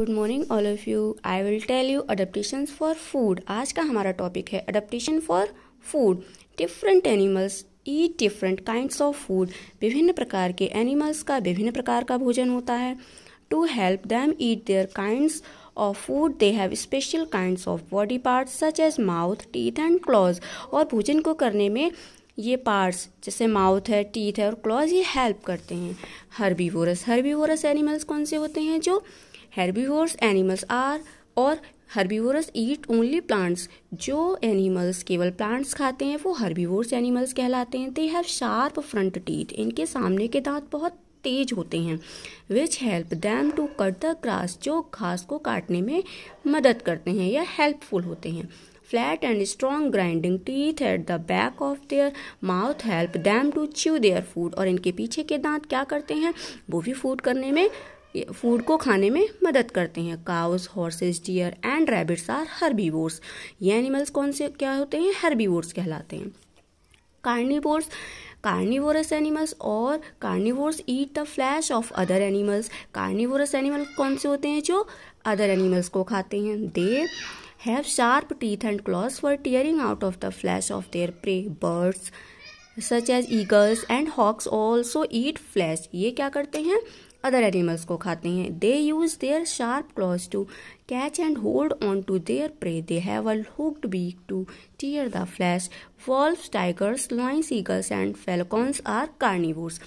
Good morning all of you I will tell you adaptation for food आज का हमारा topic है adaptation for food different animals eat different kinds of food विभिन्न प्रकार के animals का विभिन्न प्रकार का भोजन होता है to help them eat their kinds of food they have special kinds of body parts such as mouth teeth and claws और भोजन को करने में ये पार्ट्स जैसे माउथ है टीथ है और क्लॉज ये हेल्प करते हैं हर्बीवोरस हर्बीवोरस एनिमल्स कौन से होते हैं जो हर्बीवोरस एनिमल्स आर और हर्बीवोरस ईट ओनली प्लांट्स जो एनिमल्स केवल प्लांट्स खाते हैं वो हर्बीवोर्स एनिमल्स कहलाते हैं they have sharp front teeth इनके सामने के दांत बहुत तेज होते हैं which help them to cut the grass जो घास को काटने में मदद करते हैं या हेल्पफुल होते हैं Flat and strong grinding teeth at the back of their mouth help them to chew their food और इनके पीछे के दांत क्या करते हैं वो भी फूड करने में फूड को खाने में मदद करते हैं cows horses deer and rabbits are herbivores ये एनिमल्स कौन से क्या होते हैं हर्बीवोर्स कहलाते हैं कार्निवोर्स कार्निवोरस एनिमल्स और carnivores eat the flesh of other animals carnivorous animal कौन से होते हैं जो अदर एनिमल्स को खाते हैं they have sharp teeth and claws for tearing out of the flesh of their prey birds such as eagles and hawks also eat flesh. ये क्या करते हैं अदर एनिमल्स को खाते हैं they use their sharp claws to catch and hold on to their prey they have a hooked beak to tear the flesh wolves tigers lions eagles and falcons are carnivores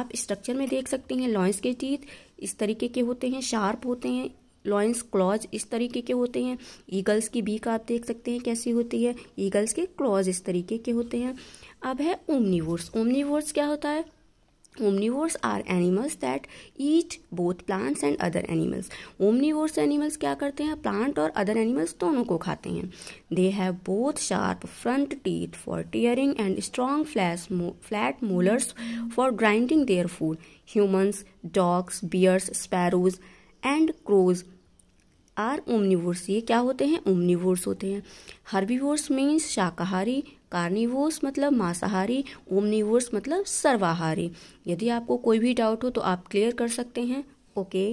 आप structure में देख सकते हैं lion's के teeth इस तरीके के होते हैं शार्प होते हैं लॉइंस क्लॉज इस तरीके के होते हैं ईगल्स की बीक आप देख सकते हैं कैसी होती है ईगल्स के क्लॉज इस तरीके के होते हैं अब है ओमनीवोर्स ओमनीवर्स क्या होता है omnivores are animals that eat both plants and other animals omnivores animals क्या करते हैं प्लांट और अदर एनिमल्स दोनों को खाते हैं they have both sharp front teeth for tearing and strong flesh flat molars for grinding their food humans dogs bears sparrows and crows are omnivores ये क्या होते हैं ओमनिवोर्स होते हैं हर्बीवोर्स मीन्स शाकाहारी कार्निवोर्स मतलब मांसाहारी ओमनिवोर्स मतलब सर्वाहारी यदि आपको कोई भी डाउट हो तो आप क्लियर कर सकते हैं ओके